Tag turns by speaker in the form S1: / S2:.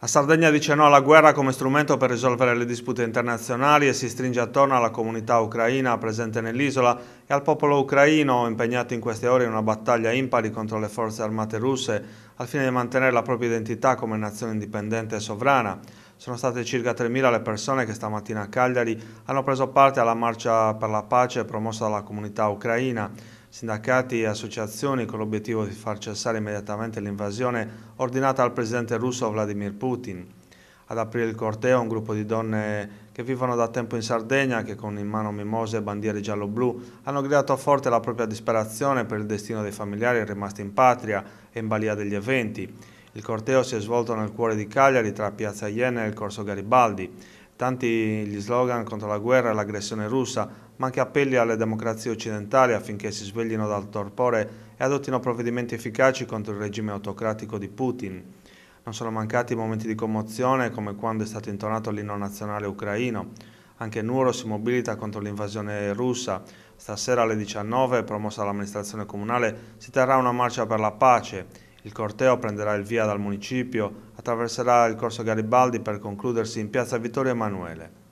S1: La Sardegna dice no alla guerra come strumento per risolvere le dispute internazionali e si stringe attorno alla comunità ucraina presente nell'isola e al popolo ucraino impegnato in queste ore in una battaglia impari contro le forze armate russe al fine di mantenere la propria identità come nazione indipendente e sovrana. Sono state circa 3.000 le persone che stamattina a Cagliari hanno preso parte alla marcia per la pace promossa dalla comunità ucraina. Sindacati e associazioni con l'obiettivo di far cessare immediatamente l'invasione ordinata al presidente russo Vladimir Putin. Ad aprire il corteo un gruppo di donne che vivono da tempo in Sardegna, che con in mano mimose e bandiere giallo-blu hanno gridato forte la propria disperazione per il destino dei familiari rimasti in patria e in balia degli eventi. Il corteo si è svolto nel cuore di Cagliari tra Piazza Iena e il Corso Garibaldi. Tanti gli slogan contro la guerra e l'aggressione russa, ma anche appelli alle democrazie occidentali affinché si sveglino dal torpore e adottino provvedimenti efficaci contro il regime autocratico di Putin. Non sono mancati momenti di commozione come quando è stato intonato l'inno nazionale ucraino. Anche Nuro si mobilita contro l'invasione russa. Stasera alle 19, promossa dall'amministrazione comunale, si terrà una marcia per la pace il corteo prenderà il via dal municipio, attraverserà il corso Garibaldi per concludersi in piazza Vittorio Emanuele.